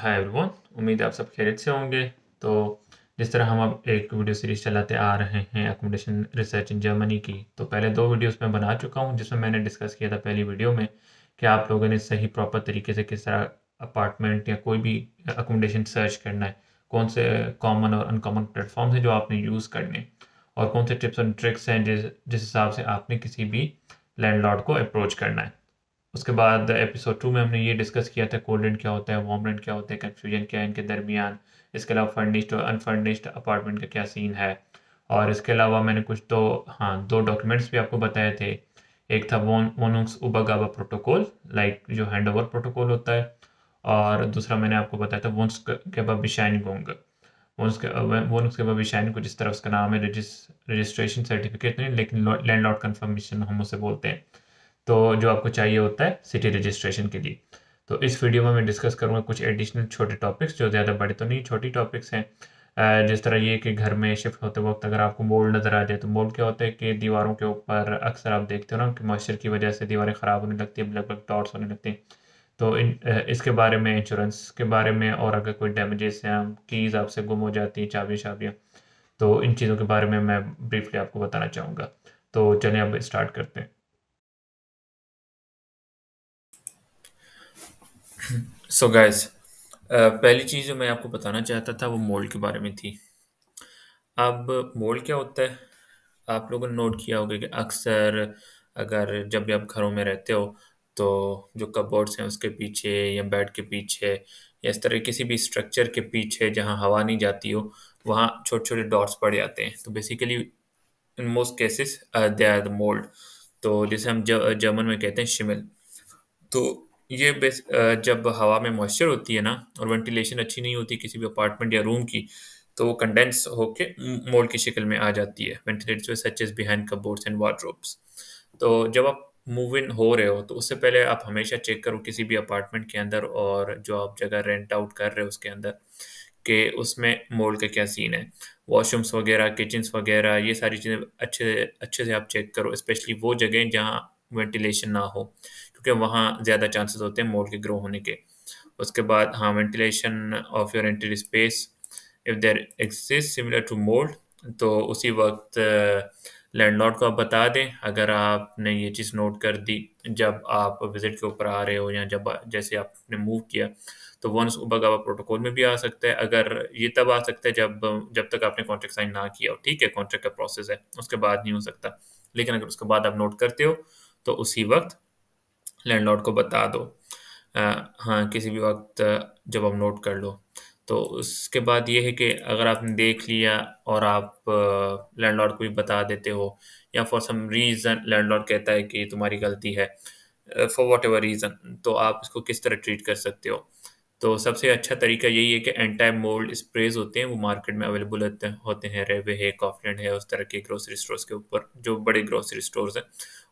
hi everyone उम्मीद है आप सब खैरियत से होंगे तो जिस तरह हम अब एक वीडियो सीरीज चलाते आ रहे हैं एकोमोडेशन रिसर्च इन जर्मनी की तो पहले दो वीडियोस मैं बना चुका हूँ जिसमें मैंने डिस्कस किया था पहली वीडियो में कि आप लोगों ने सही प्रॉपर तरीके से किस तरह अपार्टमेंट या कोई भी एकोमोडेशन सर्च करना है कौन से कॉमन और अनकॉमन प्लेटफॉर्म्स हैं जो आपने यूज़ करने और कौन से टिप्स एंड ट्रिक्स हैं जिस जिस हिसाब से आपने किसी भी लैंड को अप्रोच करना है उसके बाद एपिसोड टू में हमने ये डिस्कस किया था कोल्ड रेंट क्या होता है वार्म रेंट क्या होता है कन्फ्यूजन क्या है इनके दरमियान इसके अलावा फर्निश्ड और अनफर्निश्ड अपार्टमेंट का क्या सीन है और इसके अलावा मैंने कुछ दो हाँ दो डॉक्यूमेंट्स भी आपको बताए थे एक था मोनुक्स उबागावा प्रोटोकॉल लाइक जो हैंड ओवर प्रोटोकॉल होता है और दूसरा मैंने आपको बताया था वोन्स के बाबिशाइन गोंग वोन्स के वोन्स के को जिस तरह उसका नाम है रजिस्ट्रेशन सर्टिफिकेट नहीं लेकिन लैंड लॉर्ड कन्फर्मेशन हम उसे बोलते हैं तो जो आपको चाहिए होता है सिटी रजिस्ट्रेशन के लिए तो इस वीडियो में मैं डिस्कस करूँगा कुछ एडिशनल छोटे टॉपिक्स जो ज़्यादा बड़े तो नहीं छोटी टॉपिक्स हैं जिस तरह ये कि घर में शिफ्ट होते वक्त अगर आपको मोल्ड नज़र आ जाए तो मोल्ड क्या होता है कि दीवारों के ऊपर अक्सर आप देखते हो ना कि मॉइस्चर की वजह से दीवारें ख़राब होने लगती है लगभग टॉर्स होने लगते हैं तो इन इसके बारे में इंश्योरेंस के बारे में और अगर कोई डैमेजेस हैं कीज़ आपसे गुम हो जाती हैं चाबियाँ शाबियाँ तो इन चीज़ों के बारे में मैं ब्रीफली आपको बताना चाहूँगा तो चलिए अब स्टार्ट करते हैं सो गाइस uh, पहली चीज़ जो मैं आपको बताना चाहता था वो मोल्ड के बारे में थी अब मोल्ड क्या होता है आप लोगों ने नोट किया होगा कि अक्सर अगर जब भी आप घरों में रहते हो तो जो कपबोर्ड्स हैं उसके पीछे या बेड के पीछे या इस तरह किसी भी स्ट्रक्चर के पीछे जहाँ हवा नहीं जाती हो वहाँ छोटे छोटे डॉट्स पड़ जाते हैं तो basically in most cases they are the mould तो जैसे हम जर्मन में कहते हैं शिमल तो ये बेस जब हवा में मॉइस्चर होती है ना और वेंटिलेशन अच्छी नहीं होती किसी भी अपार्टमेंट या रूम की तो वो कंडेंस होके मोल्ड की शक्ल में आ जाती है ventilator such as behind cupboards and wardrobes तो जब आप मूव इन हो रहे हो तो उससे पहले आप हमेशा चेक करो किसी भी अपार्टमेंट के अंदर और जो आप जगह रेंट आउट कर रहे हो उसके अंदर कि उसमें मोल्ड का क्या सीन है वॉशरूम्स वगैरह किचन्स वगैरह ये सारी चीज़ें अच्छे अच्छे से आप चेक करो स्पेशली वो जगह जहाँ वेंटिलेशन ना हो क्योंकि वहाँ ज़्यादा चांसेस होते हैं मोल के ग्रो होने के उसके बाद हाँ ventilation of your entry space if there exist similar to mould तो उसी वक्त लैंडलॉर्ड uh, को आप बता दें अगर आपने ये चीज़ नोट कर दी जब आप विज़िट के ऊपर आ रहे हो या जब जैसे आपने मूव किया तो वन बगावा प्रोटोकॉल में भी आ सकता है अगर ये तब आ सकता है जब जब तक आपने कॉन्ट्रैक्ट साइन ना किया हो ठीक है कॉन्ट्रैक्ट का प्रोसेस है उसके बाद नहीं हो सकता लेकिन अगर उसके बाद आप नोट करते हो तो उसी वक्त लैंडलॉर्ड को बता दो हाँ किसी भी वक्त जब आप नोट कर लो तो उसके बाद ये है कि अगर आपने देख लिया और आप लैंडलॉर्ड को भी बता देते हो या फॉर सम रीज़न लैंडलॉर्ड कहता है कि तुम्हारी गलती है फॉर वॉट एवर रीज़न तो आप इसको किस तरह ट्रीट कर सकते हो तो सबसे अच्छा तरीका यही है कि एंटी मोल्ड स्प्रेज होते हैं वो मार्केट में अवेलेबल होते हैं होते हैं रेवे है कॉफलैंड है उस तरह के ग्रोसरी स्टोर्स के ऊपर जो बड़े ग्रोसरी स्टोर्स हैं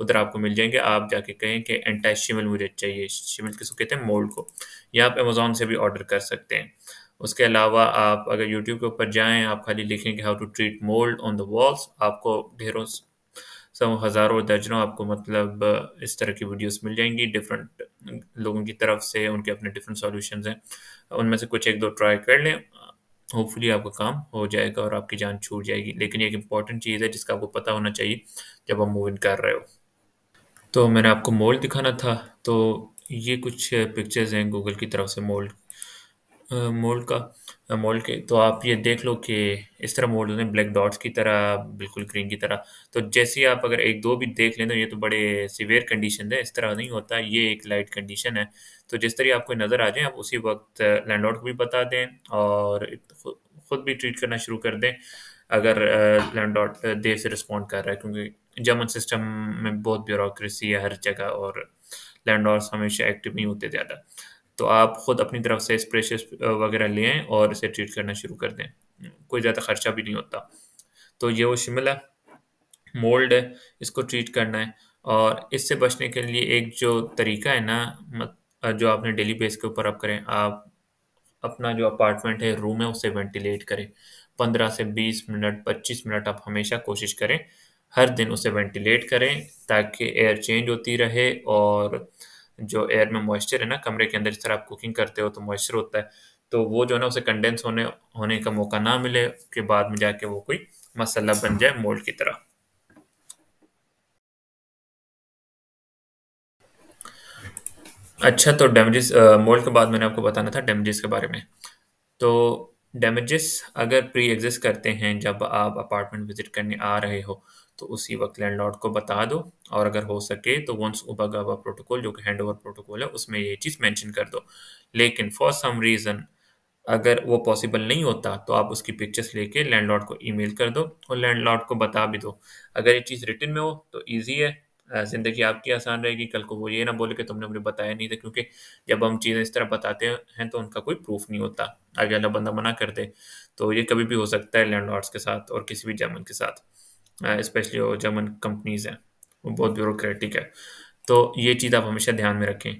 उधर आपको मिल जाएंगे आप जाके कहें कि एंटी शिमल मुझे चाहिए शिमल किसको कहते हैं मोल्ड को या आप अमेज़ोन से भी ऑर्डर कर सकते हैं उसके अलावा आप अगर यूट्यूब के ऊपर जाएँ आप खाली लिखें कि how to treat mould on the walls आपको ढेरों सब हज़ारों दर्जनों आपको मतलब इस तरह की वीडियोस मिल जाएंगी डिफरेंट लोगों की तरफ से उनके अपने डिफरेंट सॉल्यूशंस हैं उनमें से कुछ एक दो ट्राई कर लें होपफुली आपका काम हो जाएगा और आपकी जान छूट जाएगी लेकिन एक इंपॉर्टेंट चीज़ है जिसका आपको पता होना चाहिए जब आप मूव इन कर रहे हो तो मैंने आपको मोल्ड दिखाना था तो ये कुछ पिक्चर्स हैं गूगल की तरफ से मोल्ड मोल्ड का मोल्ड के तो आप ये देख लो कि इस तरह मोल्ड होते हैं ब्लैक डॉट्स की तरह बिल्कुल ग्रीन की तरह तो जैसे आप अगर एक दो भी देख लें तो ये तो बड़े सिवियर कंडीशन है इस तरह नहीं होता ये एक लाइट कंडीशन है तो जिस तरह आपको नज़र आ जाए आप उसी वक्त लैंडलॉर्ड को भी बता दें और ख़ुद भी ट्रीट करना शुरू कर दें अगर लैंडलॉर्ड देर से रिस्पॉन्ड कर रहा है क्योंकि जर्मन सिस्टम में बहुत ब्यूरोसी है हर जगह और लैंडलॉर्ड्स हमेशा एक्टिव नहीं होते ज़्यादा तो आप खुद अपनी तरफ से स्प्रेश वगैरह लें और इसे ट्रीट करना शुरू कर दें कोई ज़्यादा खर्चा भी नहीं होता तो ये वो शिमला मोल्ड है इसको ट्रीट करना है और इससे बचने के लिए एक जो तरीका है ना जो आपने डेली बेस के ऊपर आप करें आप अपना जो अपार्टमेंट है रूम है उसे वेंटिलेट करें पंद्रह से बीस मिनट पच्चीस मिनट आप हमेशा कोशिश करें हर दिन उसे वेंटिलेट करें ताकि एयर चेंज होती रहे और जो एयर में मॉइस्चर है ना कमरे के अंदर जिस तरह आप कुकिंग करते हो तो मॉइस्चर होता है तो वो जो है ना उसे कंडेंस होने होने का मौका ना मिले के बाद में जाके वो कोई मसाला बन जाए मोल्ड की तरह अच्छा तो डैमेजेस मोल्ड के बाद मैंने आपको बताना था डैमेजेस के बारे में तो डैमेजेस अगर प्री एग्जिस्ट करते हैं जब आप अपार्टमेंट विजिट करने आ रहे हो तो उसी वक्त लैंडलॉर्ड को बता दो और अगर हो सके तो वंस उबागावा प्रोटोकॉल जो कि हैंड ओवर प्रोटोकॉल है उसमें ये चीज़ मेंशन कर दो लेकिन फॉर सम रीज़न अगर वो पॉसिबल नहीं होता तो आप उसकी पिक्चर्स लेके लैंडलॉर्ड को ईमेल कर दो और लैंडलॉर्ड को बता भी दो अगर ये चीज़ रिटर्न में हो तो ईजी है ज़िंदगी आपकी आसान रहेगी कल को वो ये ना बोले कि तुमने मुझे बताया नहीं था क्योंकि जब हम चीज़ें इस तरह बताते हैं तो उनका कोई प्रूफ नहीं होता आगे अल्लाह बंदा मना कर दे तो ये कभी भी हो सकता है लैंड के साथ और किसी भी जर्मन के साथ स्पेशली वो जर्मन कंपनीज़ हैं वो बहुत ब्यूरोक्रेटिक है तो ये चीज़ आप हमेशा ध्यान में रखें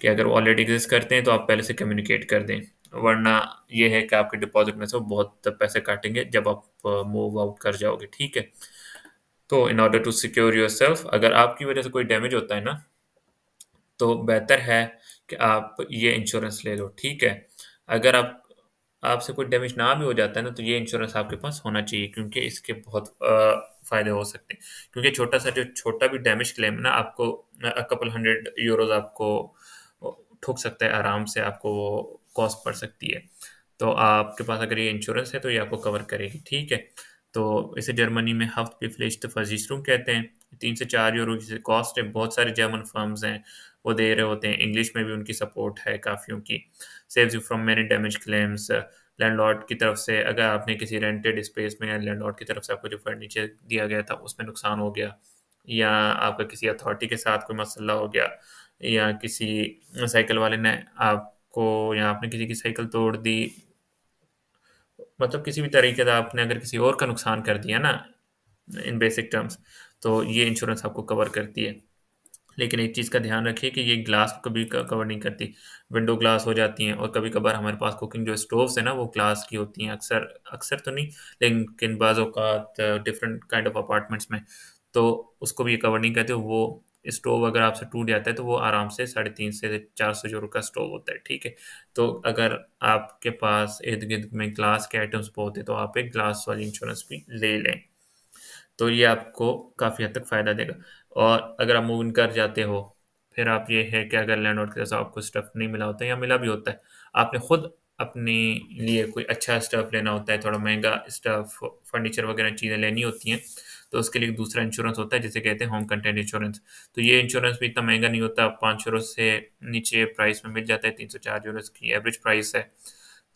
कि अगर वो ऑलरेडी एग्जिस्ट करते हैं तो आप पहले से कम्युनिकेट कर दें वरना ये है कि आपके डिपॉजिट में से बहुत पैसे काटेंगे जब आप मूव आउट कर जाओगे ठीक है तो in order to secure yourself अगर आपकी वजह से कोई डैमेज होता है ना तो बेहतर है कि आप ये इंश्योरेंस ले लो ठीक है अगर आप आपसे कोई डैमेज ना भी हो जाता है ना तो ये इंश्योरेंस आपके पास होना चाहिए क्योंकि इसके बहुत फ़ायदे हो सकते हैं क्योंकि छोटा सा जो छोटा भी डैमेज क्लेम है ना आपको कपल हंड्रेड यूरोज आपको ठोक सकता है आराम से आपको वो कॉस्ट पड़ सकती है तो आपके पास अगर ये इंश्योरेंस है तो ये आपको कवर करेगी ठीक है तो इसे जर्मनी में हफ्त पिफलिश्त फजीशरूम कहते हैं तीन से चार यूरो जैसे कॉस्ट है बहुत सारे जर्मन फर्म्स हैं वो दे रहे होते हैं इंग्लिश में भी उनकी सपोर्ट है काफ़ियों की saves you from many damage claims landlord की तरफ से अगर आपने किसी रेंटेड स्पेस में लैंडलॉर्ड की तरफ से आपको जो फर्नीचर दिया गया था उसमें नुकसान हो गया या आपका किसी अथॉरिटी के साथ कोई मसला हो गया या किसी साइकिल वाले ने आपको या आपने किसी की साइकिल तोड़ दी मतलब किसी भी तरीके से आपने अगर किसी और का नुकसान कर दिया ना इन बेसिक टर्म्स तो ये इंश्योरेंस आपको कवर करती है लेकिन एक चीज़ का ध्यान रखिए कि ये ग्लास को कभी कवर नहीं करती विंडो ग्लास हो जाती हैं और कभी कभार हमारे पास कुकिंग जो स्टोव्स है ना वो ग्लास की होती हैं अक्सर अक्सर तो नहीं लेकिन बाज़ अवत डिफरेंट काइंड ऑफ अपार्टमेंट्स में तो उसको भी ये कवर नहीं करते वो स्टोव अगर आपसे टूट जाता है तो वो आराम से साढ़े तीन से चार सौ जोर का स्टोव होता है ठीक है तो अगर आपके पास इर्द गिर्द में ग्लास के आइटम्स बहुत है तो आप एक ग्लास वाली इंश्योरेंस भी ले लें तो ये आपको काफ़ी हद तक फ़ायदा देगा और अगर आप मूव इन कर जाते हो फिर आप ये है कि अगर लैंडलॉर्ड के जैसा आपको स्टफ़ नहीं मिला होता या मिला भी होता है आपने खुद अपने लिए कोई अच्छा स्टफ़ लेना होता है थोड़ा महंगा स्टफ़ फर्नीचर वगैरह चीज़ें लेनी होती हैं तो उसके लिए दूसरा इंश्योरेंस होता है जिसे कहते हैं होम कंटेंट इंश्योरेंस तो ये इंश्योरेंस भी इतना महंगा नहीं होता पाँच यूरो से नीचे प्राइस में मिल जाता है तीन सौ चार यूरो की एवरेज प्राइस है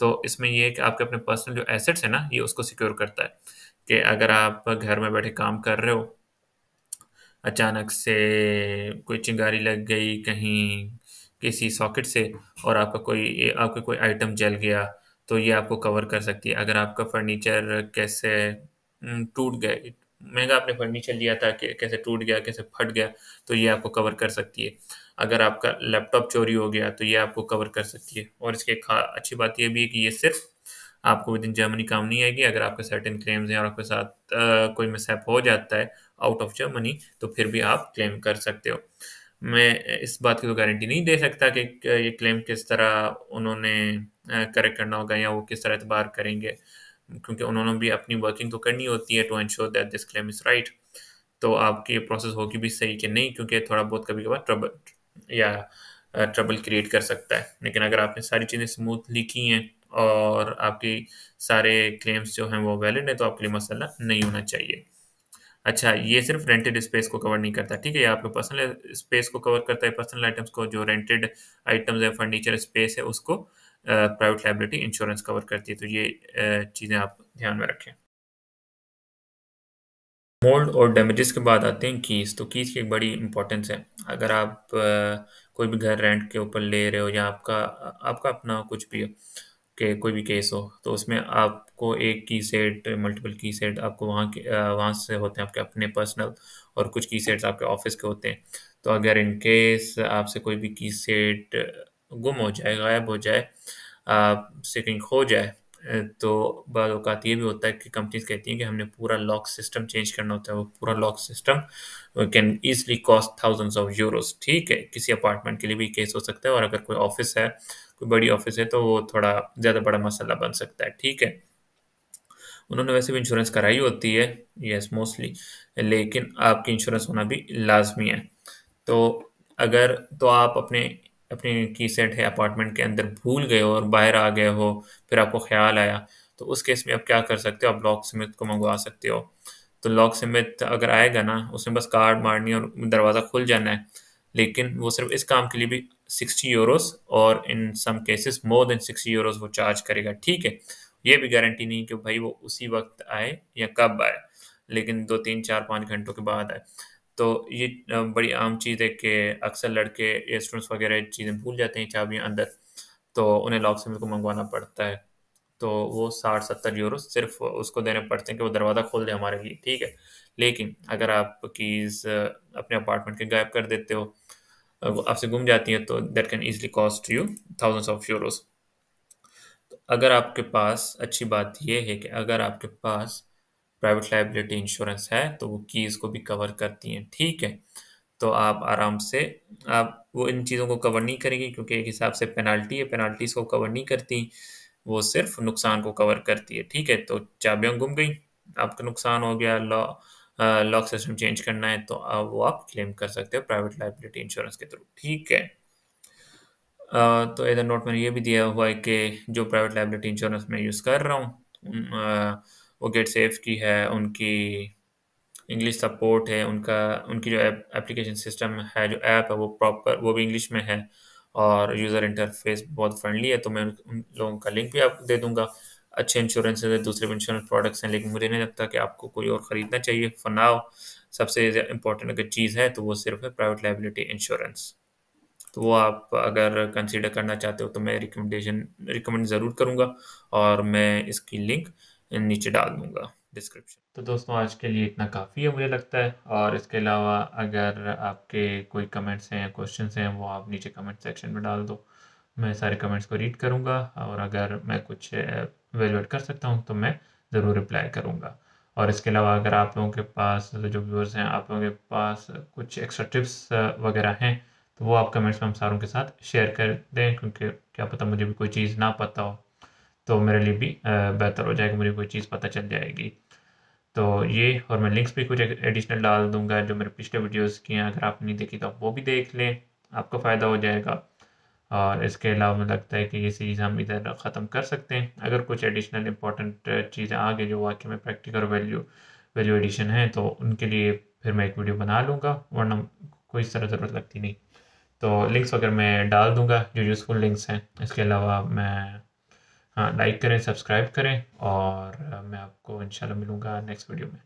तो इसमें ये है कि आपके अपने पर्सनल जो एसेट्स है ना ये उसको सिक्योर करता है कि अगर आप घर में बैठे काम कर रहे हो अचानक से कोई चिंगारी लग गई कहीं किसी सॉकेट से और आपका कोई आपका कोई आइटम जल गया तो ये आपको कवर कर सकती है अगर आपका फर्नीचर कैसे टूट गए महंगा आपने फर्नीचर लिया था कैसे टूट गया कैसे फट गया तो ये आपको कवर कर सकती है अगर आपका लैपटॉप चोरी हो गया तो ये आपको कवर कर सकती है और इसके अच्छी बात यह भी है कि ये सिर्फ आपको विद इन जर्मनी काम नहीं आएगी अगर आपके सर्टेन क्लेम्स हैं और आपके साथ आ, कोई मिसहैप हो जाता है आउट ऑफ जर्मनी तो फिर भी आप क्लेम कर सकते हो मैं इस बात की तो गारंटी नहीं दे सकता कि ये क्लेम किस तरह उन्होंने करेक्ट करना होगा या वो किस तरह एतबार करेंगे क्योंकि उन्होंने भी अपनी वर्किंग तो करनी होती है to ensure that this claim is right तो आपकी प्रोसेस होगी भी सही कि नहीं क्योंकि थोड़ा बहुत कभी कभार ट्रबल या ट्रबल क्रिएट कर सकता है लेकिन अगर आपने सारी चीज़ें स्मूथली की हैं और आपकी सारे क्लेम्स जो हैं वो वैलिड हैं तो आपके लिए मसला नहीं होना चाहिए अच्छा ये सिर्फ रेंटेड स्पेस को कवर नहीं करता ठीक है ये आपके पर्सनल स्पेस को कवर करता है पर्सनल आइटम्स को जो रेंटेड आइटम्स है फर्नीचर स्पेस है उसको प्राइवेट लाइबिलिटी इंश्योरेंस कवर करती है तो ये चीज़ें आप ध्यान में रखें मोल्ड और डैमेजेस के बाद आते हैं कीस तो कीज़ की एक बड़ी इंपॉर्टेंस है अगर आप कोई भी घर रेंट के ऊपर ले रहे हो या आपका आपका अपना कुछ भी के कोई भी केस हो तो उसमें आपको एक की सेट मल्टीपल की सेट आपको वहाँ के वहाँ से होते हैं आपके अपने पर्सनल और कुछ की सेट्स आपके ऑफिस के होते हैं तो अगर इन केस आपसे कोई भी की सेट गुम हो जाए गायब हो जाए से कहीं खो जाए तो बाज़ात ये भी होता है कि कंपनीज कहती हैं कि हमने पूरा लॉक सिस्टम चेंज करना होता है वो पूरा lock system can easily cost thousands of euros ठीक है किसी अपार्टमेंट के लिए भी केस हो सकता है और अगर कोई ऑफिस है कोई बड़ी ऑफिस है तो वो थोड़ा ज़्यादा बड़ा मसला बन सकता है ठीक है उन्होंने वैसे भी इंश्योरेंस कराई होती है येस मोस्टली लेकिन आपकी इंश्योरेंस होना भी लाजमी है तो अगर तो आप अपने अपनी की सेट है अपार्टमेंट के अंदर भूल गए हो और बाहर आ गए हो फिर आपको ख्याल आया तो उस केस में आप क्या कर सकते हो आप लॉक समेत को मंगवा सकते हो तो लॉक समेत अगर आएगा ना उसमें बस कार्ड मारनी और दरवाज़ा खुल जाना है लेकिन वो सिर्फ इस काम के लिए भी सिक्सटी यूरोस और in some cases more than sixty euros वो चार्ज करेगा ठीक है ये भी गारंटी नहीं कि भाई वो उसी वक्त आए या कब आए लेकिन दो तीन चार पाँच घंटों के बाद आए तो ये बड़ी आम चीज़ है कि अक्सर लड़के रेस्टोरेंट्स स्टूडेंट्स वगैरह चीज़ें भूल जाते हैं चाबियाँ अंदर तो उन्हें लॉक से को मंगवाना पड़ता है तो वो साठ सत्तर यूरो सिर्फ उसको देने पड़ते हैं कि वो दरवाज़ा खोल दे हमारे लिए ठीक है लेकिन अगर आप कीज़ अपने अपार्टमेंट के गायब कर देते हो आपसे गुम जाती हैं तो that can easily cost you thousands of euros अगर आपके पास अच्छी बात यह है कि अगर आपके पास प्राइवेट लाइबिलिटी इंश्योरेंस है तो वो कीज़ को भी कवर करती हैं ठीक है तो आप आराम से आप वो इन चीज़ों को कवर नहीं करेंगी क्योंकि एक हिसाब से पेनाल्टी है पेनल्टीज को कवर नहीं करती वो सिर्फ नुकसान को कवर करती है ठीक है तो चाबियाँ गुम गई आपका नुकसान हो गया लॉ लॉक सिस्टम चेंज करना है तो आप वो आप क्लेम कर सकते हो प्राइवेट लाइबिलिटी इंश्योरेंस के थ्रू ठीक है आ, तो इधर नोट मैंने ये भी दिया हुआ है कि जो प्राइवेट लाइबिलिटी इंश्योरेंस मैं यूज़ कर रहा हूँ वो गेट सेफ की है उनकी इंग्लिश सपोर्ट है उनका उनकी जो एप्लीकेशन सिस्टम है जो ऐप है वो प्रॉपर वो भी इंग्लिश में है और यूज़र इंटरफेस बहुत फ्रेंडली है तो मैं उन लोगों का लिंक भी आपको दे दूंगा अच्छे इंश्योरेंस है दूसरे भी इंश्योरेंस प्रोडक्ट्स हैं लेकिन मुझे नहीं लगता कि आपको कोई और ख़रीदना चाहिए फॉर नाउ सबसे इम्पोर्टेंट अगर चीज़ है तो वो सिर्फ है प्राइवेट लाइबिलिटी इंश्योरेंस तो वो आप अगर कंसिडर करना चाहते हो तो मैं रिकमेंडेशन रिकमेंड ज़रूर करूँगा और मैं इसकी लिंक नीचे डाल दूंगा डिस्क्रिप्शन तो दोस्तों आज के लिए इतना काफ़ी है मुझे लगता है और इसके अलावा अगर आपके कोई कमेंट्स हैं या क्वेश्चन हैं वो आप नीचे कमेंट सेक्शन में डाल दो मैं सारे कमेंट्स को रीड करूँगा और अगर मैं कुछ वैल्यूएट कर सकता हूँ तो मैं ज़रूर रिप्लाई करूँगा और इसके अलावा अगर आप लोगों के पास जो व्यूअर्स हैं आप लोगों के पास कुछ एक्स्ट्रा टिप्स वगैरह हैं तो वो आप कमेंट्स में हम सारों के साथ शेयर कर दें क्योंकि क्या पता मुझे भी कोई चीज़ ना पता हो तो मेरे लिए भी बेहतर हो जाएगा मुझे कोई चीज़ पता चल जाएगी तो ये और मैं लिंक्स भी कुछ एडिशनल डाल दूंगा जो मेरे पिछले वीडियोस की हैं अगर आपने देखी तो आप वो भी देख लें आपको फ़ायदा हो जाएगा और इसके अलावा मुझे लगता है कि ये सीरीज़ हम इधर ख़त्म कर सकते हैं अगर कुछ एडिशनल इंपॉर्टेंट चीज़ें आ गई जो वाकई में प्रैक्टिकल वैल्यू वैल्यू एडिशन है तो उनके लिए फिर मैं एक वीडियो बना लूँगा वरना कोई इस तरह ज़रूरत लगती नहीं तो लिंक्स वगैरह मैं डाल दूँगा जो यूज़फुल लिंक्स हैं इसके अलावा मैं हाँ लाइक करें सब्सक्राइब करें और मैं आपको इंशाल्लाह मिलूँगा नेक्स्ट वीडियो में